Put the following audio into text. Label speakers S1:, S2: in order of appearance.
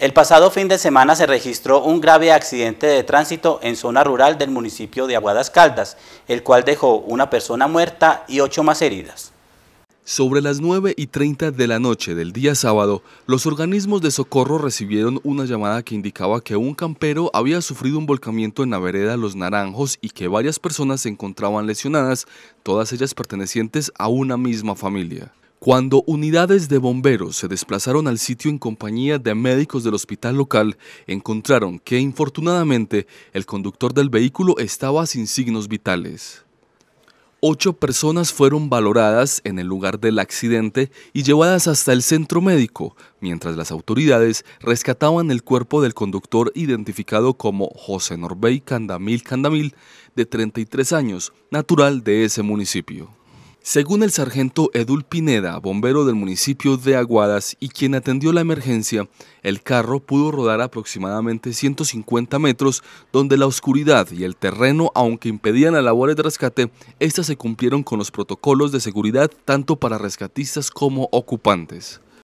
S1: El pasado fin de semana se registró un grave accidente de tránsito en zona rural del municipio de Aguadas Caldas, el cual dejó una persona muerta y ocho más heridas.
S2: Sobre las 9 y 30 de la noche del día sábado, los organismos de socorro recibieron una llamada que indicaba que un campero había sufrido un volcamiento en la vereda Los Naranjos y que varias personas se encontraban lesionadas, todas ellas pertenecientes a una misma familia. Cuando unidades de bomberos se desplazaron al sitio en compañía de médicos del hospital local, encontraron que infortunadamente el conductor del vehículo estaba sin signos vitales. Ocho personas fueron valoradas en el lugar del accidente y llevadas hasta el centro médico, mientras las autoridades rescataban el cuerpo del conductor identificado como José Norbey Candamil Candamil, de 33 años, natural de ese municipio. Según el sargento Edul Pineda, bombero del municipio de Aguadas y quien atendió la emergencia, el carro pudo rodar aproximadamente 150 metros, donde la oscuridad y el terreno, aunque impedían la labor de rescate, estas se cumplieron con los protocolos de seguridad tanto para rescatistas como ocupantes.